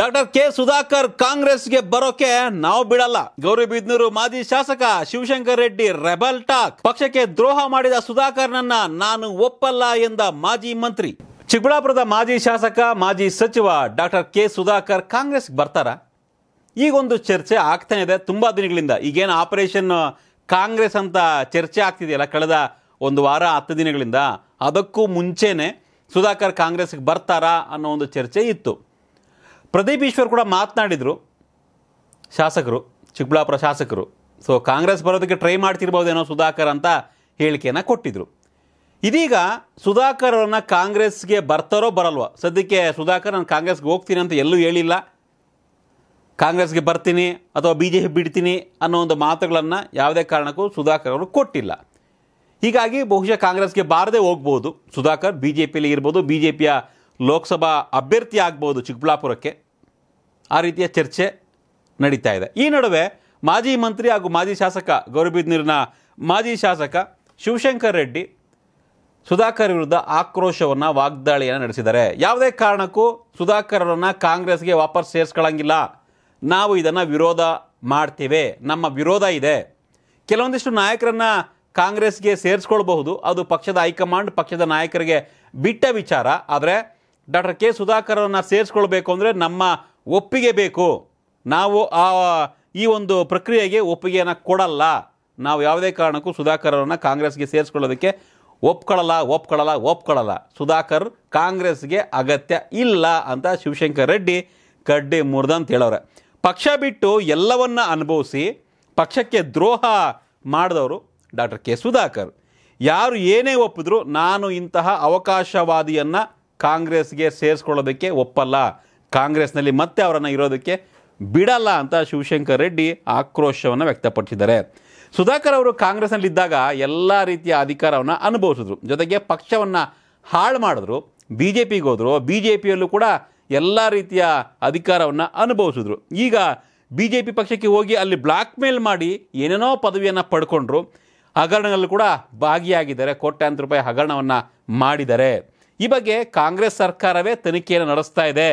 doctor K Sudhakar ಕಾಂಗ್ರೆಸ್ಗೆ ಬರೋಕೆ ನಾವು ಬಿಡಲ್ಲ ಗೌರಿಬಿದ್ನೂರು ಮಾಜಿ ಶಾಸಕ ಶಿವಶಂಕರ್ ರೆಡ್ಡಿ ರೆಬಲ್ ಟಾಕ್ ಪಕ್ಷಕ್ಕೆ ದ್ರೋಹ ಮಾಡಿದ ಸುಧಾಕರ್ನನ್ನ ನಾನು ಒಪ್ಪಲ್ಲ ಎಂದ ಮಾಜಿ ಮಂತ್ರಿ ಚಿಕ್ಕಬಳ್ಳಾಪುರದ ಮಾಜಿ ಶಾಸಕ ಮಾಜಿ ಸಚಿವ ಡಾಕ್ಟರ್ ಕೆ ಸುಧಾಕರ್ ಕಾಂಗ್ರೆಸ್ ಬರ್ತಾರ ಈಗೊಂದು ಚರ್ಚೆ ಆಗ್ತಾ ಇದೆ ತುಂಬಾ ದಿನಗಳಿಂದ ಈಗೇನು ಆಪರೇಷನ್ ಕಾಂಗ್ರೆಸ್ ಅಂತ ಚರ್ಚೆ ಆಗ್ತಿದೆಯಲ್ಲ ಕಳೆದ ಒಂದು ವಾರ ಹತ್ತು ದಿನಗಳಿಂದ ಅದಕ್ಕೂ ಮುಂಚೆನೆ ಸುಧಾಕರ್ ಕಾಂಗ್ರೆಸ್ಗೆ ಬರ್ತಾರಾ ಅನ್ನೋ ಒಂದು ಚರ್ಚೆ ಇತ್ತು ಪ್ರದೀಪ್ ಈಶ್ವರ್ ಕೂಡ ಮಾತನಾಡಿದರು ಶಾಸಕರು ಚಿಕ್ಕಬಳ್ಳಾಪುರ ಶಾಸಕರು ಸೊ ಕಾಂಗ್ರೆಸ್ ಬರೋದಕ್ಕೆ ಟ್ರೈ ಮಾಡ್ತಿರ್ಬೋದೇನೋ ಸುಧಾಕರ್ ಅಂತ ಹೇಳಿಕೆಯನ್ನು ಕೊಟ್ಟಿದ್ದರು ಇದೀಗ ಸುಧಾಕರ್ ಅವರನ್ನು ಕಾಂಗ್ರೆಸ್ಗೆ ಬರ್ತಾರೋ ಬರಲ್ವ ಸದ್ಯಕ್ಕೆ ಸುಧಾಕರ್ ನಾನು ಕಾಂಗ್ರೆಸ್ಗೆ ಹೋಗ್ತೀನಿ ಅಂತ ಎಲ್ಲೂ ಹೇಳಿಲ್ಲ ಕಾಂಗ್ರೆಸ್ಗೆ ಬರ್ತೀನಿ ಅಥವಾ ಬಿ ಜೆ ಪಿ ಬಿಡ್ತೀನಿ ಅನ್ನೋ ಒಂದು ಮಾತುಗಳನ್ನು ಯಾವುದೇ ಕಾರಣಕ್ಕೂ ಸುಧಾಕರ್ ಅವರು ಕೊಟ್ಟಿಲ್ಲ ಹೀಗಾಗಿ ಬಹುಶಃ ಕಾಂಗ್ರೆಸ್ಗೆ ಬಾರದೇ ಹೋಗ್ಬೋದು ಸುಧಾಕರ್ ಬಿ ಜೆ ಪಿಯಲ್ಲಿ ಇರ್ಬೋದು ಬಿ ಜೆ ಪಿಯ ಲೋಕಸಭಾ ಅಭ್ಯರ್ಥಿ ಆಗ್ಬೋದು ಚಿಕ್ಕಬಳ್ಳಾಪುರಕ್ಕೆ ಆ ರೀತಿಯ ಚರ್ಚೆ ನಡೀತಾ ಇದೆ ಈ ನಡುವೆ ಮಾಜಿ ಮಂತ್ರಿ ಹಾಗೂ ಮಾಜಿ ಶಾಸಕ ಗೌರಿಬಿದ್ನೀರಿನ ಮಾಜಿ ಶಾಸಕ ಶಿವಶಂಕರ್ ರೆಡ್ಡಿ ಸುಧಾಕರ್ ವಿರುದ್ಧ ಆಕ್ರೋಶವನ್ನು ವಾಗ್ದಾಳಿಯನ್ನು ನಡೆಸಿದ್ದಾರೆ ಯಾವುದೇ ಕಾರಣಕ್ಕೂ ಸುಧಾಕರ್ ಅವರನ್ನು ಕಾಂಗ್ರೆಸ್ಗೆ ವಾಪಸ್ ಸೇರಿಸ್ಕೊಳ್ಳಂಗಿಲ್ಲ ನಾವು ಇದನ್ನು ವಿರೋಧ ಮಾಡ್ತೇವೆ ನಮ್ಮ ವಿರೋಧ ಇದೆ ಕೆಲವೊಂದಿಷ್ಟು ನಾಯಕರನ್ನು ಕಾಂಗ್ರೆಸ್ಗೆ ಸೇರಿಸ್ಕೊಳ್ಬಹುದು ಅದು ಪಕ್ಷದ ಹೈಕಮಾಂಡ್ ಪಕ್ಷದ ನಾಯಕರಿಗೆ ಬಿಟ್ಟ ವಿಚಾರ ಆದರೆ ಡಾಕ್ಟರ್ ಕೆ ಸುಧಾಕರ್ ಅವರನ್ನು ಸೇರಿಸ್ಕೊಳ್ಬೇಕು ಅಂದರೆ ನಮ್ಮ ಒಪ್ಪಿಗೆ ಬೇಕು ನಾವು ಆ ಈ ಒಂದು ಪ್ರಕ್ರಿಯೆಗೆ ಒಪ್ಪಿಗೆಯನ್ನು ಕೊಡಲ್ಲ ನಾವು ಯಾವುದೇ ಕಾರಣಕ್ಕೂ ಸುಧಾಕರನ್ನು ಕಾಂಗ್ರೆಸ್ಗೆ ಸೇರಿಸ್ಕೊಳ್ಳೋದಕ್ಕೆ ಒಪ್ಕೊಳ್ಳಲ್ಲ ಒಪ್ಕೊಳ್ಳಲ್ಲ ಒಪ್ಕೊಳ್ಳಲ್ಲ ಸುಧಾಕರ್ ಕಾಂಗ್ರೆಸ್ಗೆ ಅಗತ್ಯ ಇಲ್ಲ ಅಂತ ಶಿವಶಂಕರ್ ರೆಡ್ಡಿ ಕಡ್ಡಿ ಅಂತ ಹೇಳೋರೆ ಪಕ್ಷ ಬಿಟ್ಟು ಎಲ್ಲವನ್ನ ಅನುಭವಿಸಿ ಪಕ್ಷಕ್ಕೆ ದ್ರೋಹ ಮಾಡಿದವರು ಡಾಕ್ಟರ್ ಕೆ ಸುಧಾಕರ್ ಯಾರು ಏನೇ ಒಪ್ಪಿದ್ರು ನಾನು ಇಂತಹ ಅವಕಾಶವಾದಿಯನ್ನು ಕಾಂಗ್ರೆಸ್ಗೆ ಸೇರಿಸ್ಕೊಳ್ಳೋದಕ್ಕೆ ಒಪ್ಪಲ್ಲ ಕಾಂಗ್ರೆಸ್ನಲ್ಲಿ ಮತ್ತೆ ಅವರನ್ನು ಇರೋದಕ್ಕೆ ಬಿಡಲ್ಲ ಅಂತ ಶಿವಶಂಕರ್ ರೆಡ್ಡಿ ಆಕ್ರೋಶವನ್ನು ವ್ಯಕ್ತಪಡಿಸಿದ್ದಾರೆ ಸುಧಾಕರ್ ಅವರು ಕಾಂಗ್ರೆಸ್ನಲ್ಲಿದ್ದಾಗ ಎಲ್ಲ ರೀತಿಯ ಅಧಿಕಾರವನ್ನು ಅನುಭವಿಸಿದ್ರು ಜೊತೆಗೆ ಪಕ್ಷವನ್ನು ಹಾಳು ಮಾಡಿದ್ರು ಬಿ ಜೆ ಪಿಗೋದ್ರು ಬಿ ಜೆ ಪಿಯಲ್ಲೂ ಕೂಡ ಎಲ್ಲ ರೀತಿಯ ಅಧಿಕಾರವನ್ನು ಅನುಭವಿಸಿದ್ರು ಈಗ ಬಿ ಜೆ ಪಿ ಪಕ್ಷಕ್ಕೆ ಹೋಗಿ ಅಲ್ಲಿ ಬ್ಲಾಕ್ ಮೇಲ್ ಮಾಡಿ ಏನೇನೋ ಪದವಿಯನ್ನು ಪಡ್ಕೊಂಡ್ರು ಹಗರಣದಲ್ಲೂ ಕೂಡ ಭಾಗಿಯಾಗಿದ್ದಾರೆ ಕೋಟ್ಯಾಂತರ ರೂಪಾಯಿ ಹಗರಣವನ್ನು ಮಾಡಿದ್ದಾರೆ ಈ ಬಗ್ಗೆ ಕಾಂಗ್ರೆಸ್ ಸರ್ಕಾರವೇ ತನಿಖೆಯನ್ನು ನಡೆಸ್ತಾ ಇದೆ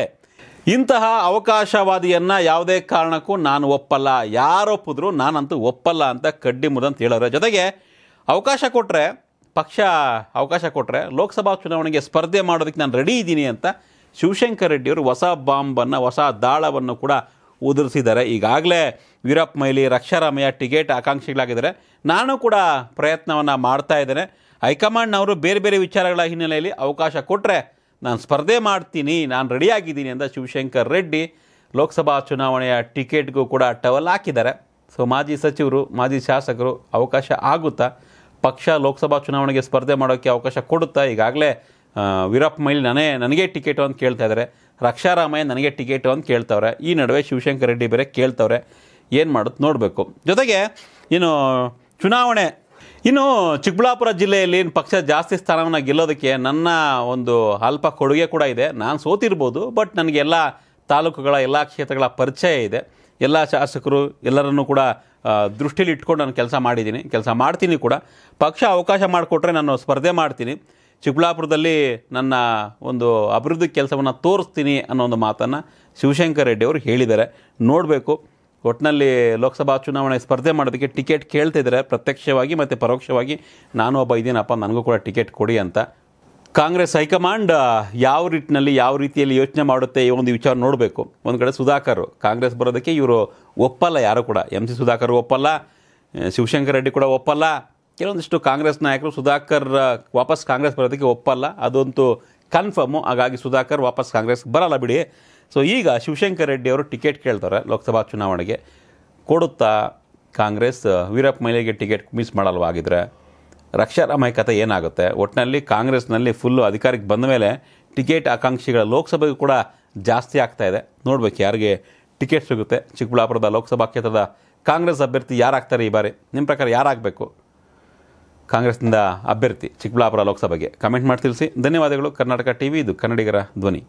ಇಂತಹ ಅವಕಾಶವಾದಿಯನ್ನ ಯಾವುದೇ ಕಾರಣಕ್ಕೂ ನಾನು ಒಪ್ಪಲ್ಲ ಯಾರೊಪ್ಪಿದ್ರು ನಾನಂತೂ ಒಪ್ಪಲ್ಲ ಅಂತ ಕಡ್ಡಿ ಮುದಂತ ಹೇಳೋರ ಜೊತೆಗೆ ಅವಕಾಶ ಕೊಟ್ಟರೆ ಪಕ್ಷ ಅವಕಾಶ ಕೊಟ್ಟರೆ ಲೋಕಸಭಾ ಚುನಾವಣೆಗೆ ಸ್ಪರ್ಧೆ ಮಾಡೋದಕ್ಕೆ ನಾನು ರೆಡಿ ಇದ್ದೀನಿ ಅಂತ ಶಿವಶಂಕರ್ ರೆಡ್ಡಿಯವರು ಹೊಸ ಬಾಂಬನ್ನು ಹೊಸ ದಾಳವನ್ನು ಕೂಡ ಉದುರಿಸಿದ್ದಾರೆ ಈಗಾಗಲೇ ವೀರಪ್ಪ ಮೈಲಿ ರಕ್ಷಾರಾಮಯ್ಯ ಟಿಕೆಟ್ ಆಕಾಂಕ್ಷಿಗಳಾಗಿದ್ದಾರೆ ನಾನು ಕೂಡ ಪ್ರಯತ್ನವನ್ನು ಮಾಡ್ತಾ ಇದ್ದೇನೆ ಹೈಕಮಾಂಡ್ನವರು ಬೇರೆ ಬೇರೆ ವಿಚಾರಗಳ ಹಿನ್ನೆಲೆಯಲ್ಲಿ ಅವಕಾಶ ಕೊಟ್ಟರೆ ನಾನು ಸ್ಪರ್ಧೆ ಮಾಡ್ತೀನಿ ನಾನು ರೆಡಿಯಾಗಿದ್ದೀನಿ ಅಂತ ಶಿವಶಂಕರ್ ರೆಡ್ಡಿ ಲೋಕಸಭಾ ಚುನಾವಣೆಯ ಟಿಕೆಟ್ಗೂ ಕೂಡ ಟವಲ್ ಹಾಕಿದ್ದಾರೆ ಸೊ ಮಾಜಿ ಸಚಿವರು ಮಾಜಿ ಶಾಸಕರು ಅವಕಾಶ ಆಗುತ್ತಾ ಪಕ್ಷ ಲೋಕಸಭಾ ಚುನಾವಣೆಗೆ ಸ್ಪರ್ಧೆ ಮಾಡೋಕ್ಕೆ ಅವಕಾಶ ಕೊಡುತ್ತಾ ಈಗಾಗಲೇ ವೀರಪ್ಪ ಮೈಲಿ ನಾನೇ ನನಗೆ ಟಿಕೆಟು ಅಂತ ಕೇಳ್ತಾ ಇದ್ದಾರೆ ರಕ್ಷಾರಾಮಯ್ಯ ನನಗೆ ಟಿಕೆಟು ಅಂತ ಕೇಳ್ತವ್ರೆ ಈ ನಡುವೆ ಶಿವಶಂಕರ್ ರೆಡ್ಡಿ ಬೇರೆ ಕೇಳ್ತವ್ರೆ ಏನು ಮಾಡುತ್ತೆ ನೋಡಬೇಕು ಜೊತೆಗೆ ಏನು ಚುನಾವಣೆ ಇನ್ನು ಚಿಕ್ಕಬಳ್ಳಾಪುರ ಜಿಲ್ಲೆಯಲ್ಲಿ ಪಕ್ಷ ಜಾಸ್ತಿ ಸ್ಥಾನವನ್ನು ಗೆಲ್ಲೋದಕ್ಕೆ ನನ್ನ ಒಂದು ಅಲ್ಪ ಕೊಡುಗೆ ಕೂಡ ಇದೆ ನಾನು ಸೋತಿರ್ಬೋದು ಬಟ್ ನನಗೆಲ್ಲ ತಾಲೂಕುಗಳ ಎಲ್ಲ ಕ್ಷೇತ್ರಗಳ ಪರಿಚಯ ಇದೆ ಎಲ್ಲ ಶಾಸಕರು ಎಲ್ಲರನ್ನು ಕೂಡ ದೃಷ್ಟಿಲಿ ಇಟ್ಕೊಂಡು ನಾನು ಕೆಲಸ ಮಾಡಿದ್ದೀನಿ ಕೆಲಸ ಮಾಡ್ತೀನಿ ಕೂಡ ಪಕ್ಷ ಅವಕಾಶ ಮಾಡಿಕೊಟ್ರೆ ನಾನು ಸ್ಪರ್ಧೆ ಮಾಡ್ತೀನಿ ಚಿಕ್ಕಬಳ್ಳಾಪುರದಲ್ಲಿ ನನ್ನ ಒಂದು ಅಭಿವೃದ್ಧಿ ಕೆಲಸವನ್ನು ತೋರಿಸ್ತೀನಿ ಅನ್ನೋ ಒಂದು ಮಾತನ್ನು ಶಿವಶಂಕರ್ ರೆಡ್ಡಿ ಅವರು ಹೇಳಿದ್ದಾರೆ ನೋಡಬೇಕು ಒಟ್ಟಿನಲ್ಲಿ ಲೋಕಸಭಾ ಚುನಾವಣೆ ಸ್ಪರ್ಧೆ ಮಾಡೋದಕ್ಕೆ ಟಿಕೆಟ್ ಕೇಳ್ತಿದ್ರೆ ಪ್ರತ್ಯಕ್ಷವಾಗಿ ಮತ್ತು ಪರೋಕ್ಷವಾಗಿ ನಾನು ಒಬ್ಬ ಇದ್ದೀನಪ್ಪ ನನಗೂ ಕೂಡ ಟಿಕೆಟ್ ಕೊಡಿ ಅಂತ ಕಾಂಗ್ರೆಸ್ ಹೈಕಮಾಂಡ್ ಯಾವ ರೀತಿಯಲ್ಲಿ ಯಾವ ರೀತಿಯಲ್ಲಿ ಯೋಚನೆ ಮಾಡುತ್ತೆ ಈ ಒಂದು ವಿಚಾರ ನೋಡಬೇಕು ಒಂದು ಕಡೆ ಸುಧಾಕರ್ ಕಾಂಗ್ರೆಸ್ ಬರೋದಕ್ಕೆ ಇವರು ಒಪ್ಪಲ್ಲ ಯಾರು ಕೂಡ ಎಮ್ ಸಿ ಸುಧಾಕರ್ ಒಪ್ಪಲ್ಲ ಶಿವಶಂಕರ್ ರೆಡ್ಡಿ ಕೂಡ ಒಪ್ಪಲ್ಲ ಕೆಲವೊಂದಿಷ್ಟು ಕಾಂಗ್ರೆಸ್ ನಾಯಕರು ಸುಧಾಕರ್ ವಾಪಸ್ ಕಾಂಗ್ರೆಸ್ ಬರೋದಕ್ಕೆ ಒಪ್ಪಲ್ಲ ಅದಂತೂ ಕನ್ಫರ್ಮು ಹಾಗಾಗಿ ಸುಧಾಕರ್ ವಾಪಸ್ ಕಾಂಗ್ರೆಸ್ಗೆ ಬರಲ್ಲ ಬಿಡಿ ಸೊ ಈಗ ಶಿವಶಂಕರ್ ರೆಡ್ಡಿ ಅವರು ಟಿಕೆಟ್ ಕೇಳ್ತಾರೆ ಲೋಕಸಭಾ ಚುನಾವಣೆಗೆ ಕೊಡುತ್ತಾ ಕಾಂಗ್ರೆಸ್ ವೀರಪ್ಪ ಮೈಲಿಗೆ ಟಿಕೆಟ್ ಮಿಸ್ ಮಾಡಲ್ವಾಗಿದ್ದರೆ ಆಗಿದ್ದರೆ ಕಥೆ ಏನಾಗುತ್ತೆ ಒಟ್ಟಿನಲ್ಲಿ ಕಾಂಗ್ರೆಸ್ನಲ್ಲಿ ಫುಲ್ಲು ಅಧಿಕಾರಕ್ಕೆ ಬಂದ ಮೇಲೆ ಟಿಕೆಟ್ ಆಕಾಂಕ್ಷಿಗಳ ಲೋಕಸಭೆಗೂ ಕೂಡ ಜಾಸ್ತಿ ಆಗ್ತಾ ಇದೆ ನೋಡ್ಬೇಕು ಯಾರಿಗೆ ಟಿಕೆಟ್ ಸಿಗುತ್ತೆ ಚಿಕ್ಕಬಳ್ಳಾಪುರದ ಲೋಕಸಭಾ ಕ್ಷೇತ್ರದ ಕಾಂಗ್ರೆಸ್ ಅಭ್ಯರ್ಥಿ ಯಾರಾಗ್ತಾರೆ ಈ ಬಾರಿ ನಿಮ್ಮ ಪ್ರಕಾರ ಯಾರಾಗಬೇಕು ಕಾಂಗ್ರೆಸ್ನಿಂದ ಅಭ್ಯರ್ಥಿ ಚಿಕ್ಕಬಳ್ಳಾಪುರ ಲೋಕಸಭೆಗೆ ಕಮೆಂಟ್ ಮಾಡಿ ತಿಳಿಸಿ ಧನ್ಯವಾದಗಳು ಕರ್ನಾಟಕ ಟಿ ವಿ ಇದು ಕನ್ನಡಿಗರ ಧ್ವನಿ